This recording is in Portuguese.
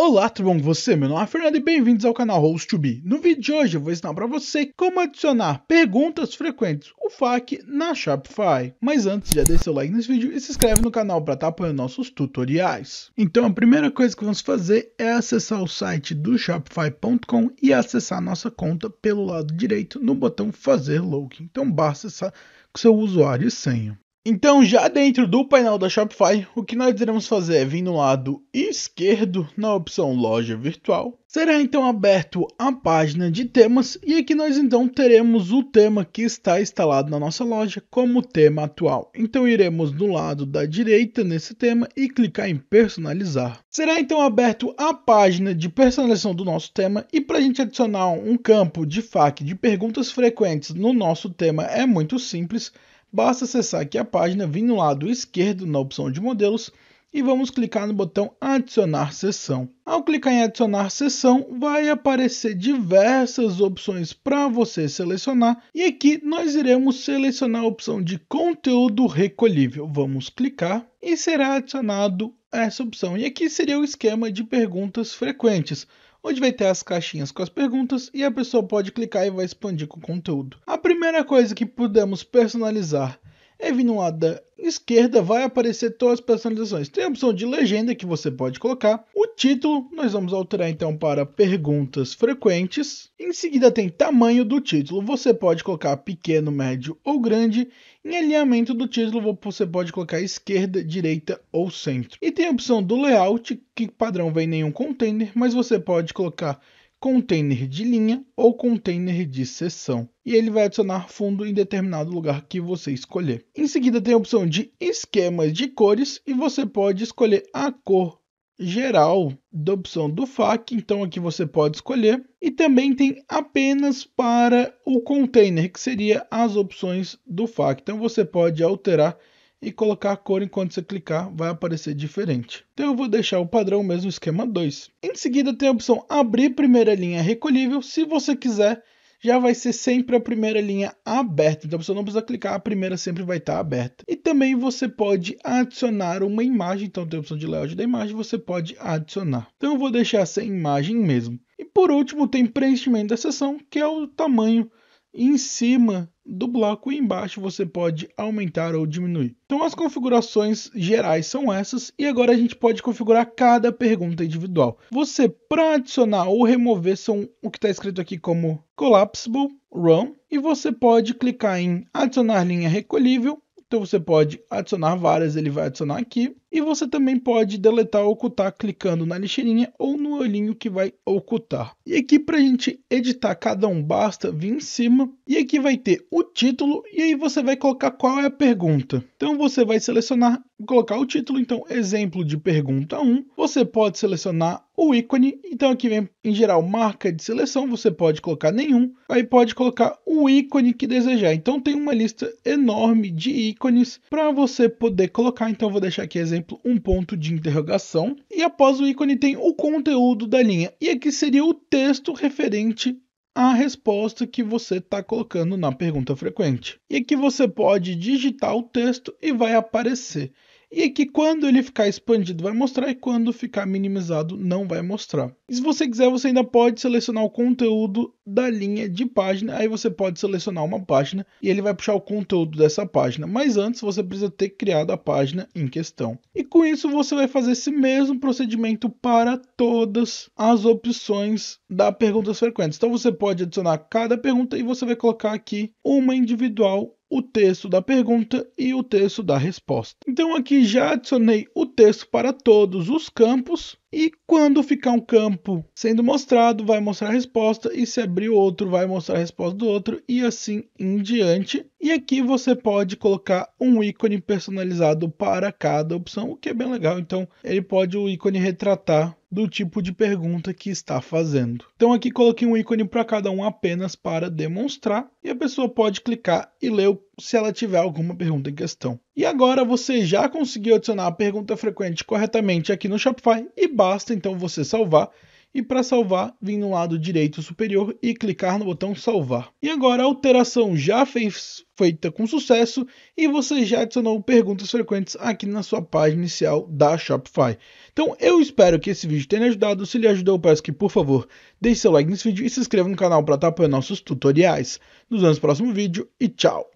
Olá, tudo bom com você? Meu nome é Fernando e bem-vindos ao canal host be No vídeo de hoje eu vou ensinar para você como adicionar perguntas frequentes, o FAQ, na Shopify. Mas antes, já deixa seu like nesse vídeo e se inscreve no canal para estar tá apoiando nossos tutoriais. Então a primeira coisa que vamos fazer é acessar o site do Shopify.com e acessar nossa conta pelo lado direito no botão fazer login. Então basta acessar com seu usuário e senha. Então, já dentro do painel da Shopify, o que nós iremos fazer é vir no lado esquerdo, na opção Loja Virtual. Será então aberto a página de temas e aqui nós então teremos o tema que está instalado na nossa loja como tema atual. Então iremos no lado da direita nesse tema e clicar em personalizar. Será então aberto a página de personalização do nosso tema e para a gente adicionar um campo de FAQ de perguntas frequentes no nosso tema é muito simples. Basta acessar aqui a página, vir no lado esquerdo na opção de modelos e vamos clicar no botão adicionar sessão. Ao clicar em adicionar sessão, vai aparecer diversas opções para você selecionar e aqui nós iremos selecionar a opção de conteúdo recolhível. Vamos clicar e será adicionado essa opção. E aqui seria o esquema de perguntas frequentes onde vai ter as caixinhas com as perguntas e a pessoa pode clicar e vai expandir com o conteúdo. A primeira coisa que pudemos personalizar é vindo no lado da esquerda vai aparecer todas as personalizações. Tem a opção de legenda que você pode colocar. O título nós vamos alterar então para perguntas frequentes. Em seguida tem tamanho do título. Você pode colocar pequeno, médio ou grande. Em alinhamento do título você pode colocar esquerda, direita ou centro. E tem a opção do layout que padrão vem nenhum container, mas você pode colocar container de linha ou container de seção. E ele vai adicionar fundo em determinado lugar que você escolher. Em seguida tem a opção de esquemas de cores e você pode escolher a cor geral da opção do FAQ, então aqui você pode escolher. E também tem apenas para o container, que seria as opções do FAQ. Então você pode alterar e colocar a cor enquanto você clicar, vai aparecer diferente. Então eu vou deixar o padrão mesmo esquema 2. Em seguida tem a opção abrir primeira linha recolhível, se você quiser já vai ser sempre a primeira linha aberta, então você não precisa clicar, a primeira sempre vai estar aberta. E também você pode adicionar uma imagem, então tem a opção de layout da imagem, você pode adicionar. Então eu vou deixar essa imagem mesmo. E por último tem preenchimento da seção, que é o tamanho em cima do bloco e embaixo você pode aumentar ou diminuir. Então as configurações gerais são essas e agora a gente pode configurar cada pergunta individual. Você para adicionar ou remover são o que está escrito aqui como collapsible, run e você pode clicar em adicionar linha recolhível. Então você pode adicionar várias, ele vai adicionar aqui e você também pode deletar ou ocultar clicando na lixeirinha ou no olhinho que vai ocultar. E aqui para a gente editar cada um basta vir em cima e aqui vai ter o título e aí você vai colocar qual é a pergunta. Então você vai selecionar, colocar o título, então exemplo de pergunta 1. Você pode selecionar o ícone, então aqui vem em geral marca de seleção, você pode colocar nenhum, aí pode colocar o ícone que desejar. Então tem uma lista enorme de ícones para você poder colocar, então vou deixar aqui exemplo exemplo, um ponto de interrogação, e após o ícone tem o conteúdo da linha, e aqui seria o texto referente à resposta que você está colocando na pergunta frequente. E aqui você pode digitar o texto e vai aparecer. E que quando ele ficar expandido vai mostrar e quando ficar minimizado não vai mostrar. E se você quiser, você ainda pode selecionar o conteúdo da linha de página. Aí você pode selecionar uma página e ele vai puxar o conteúdo dessa página. Mas antes você precisa ter criado a página em questão. E com isso você vai fazer esse mesmo procedimento para todas as opções da perguntas frequentes. Então você pode adicionar cada pergunta e você vai colocar aqui uma individual o texto da pergunta e o texto da resposta. Então aqui já adicionei o texto para todos os campos e quando ficar um campo sendo mostrado, vai mostrar a resposta e se abrir outro, vai mostrar a resposta do outro e assim em diante. E aqui você pode colocar um ícone personalizado para cada opção, o que é bem legal. Então ele pode o ícone retratar do tipo de pergunta que está fazendo. Então aqui coloquei um ícone para cada um apenas para demonstrar e a pessoa pode clicar e ler se ela tiver alguma pergunta em questão. E agora você já conseguiu adicionar a pergunta frequente corretamente aqui no Shopify e basta então você salvar e para salvar, vim no lado direito superior e clicar no botão salvar. E agora a alteração já fez, feita com sucesso e você já adicionou perguntas frequentes aqui na sua página inicial da Shopify. Então eu espero que esse vídeo tenha ajudado, se lhe ajudou peço que por favor deixe seu like nesse vídeo e se inscreva no canal para estar apoiando nossos tutoriais. Nos vemos no próximo vídeo e tchau!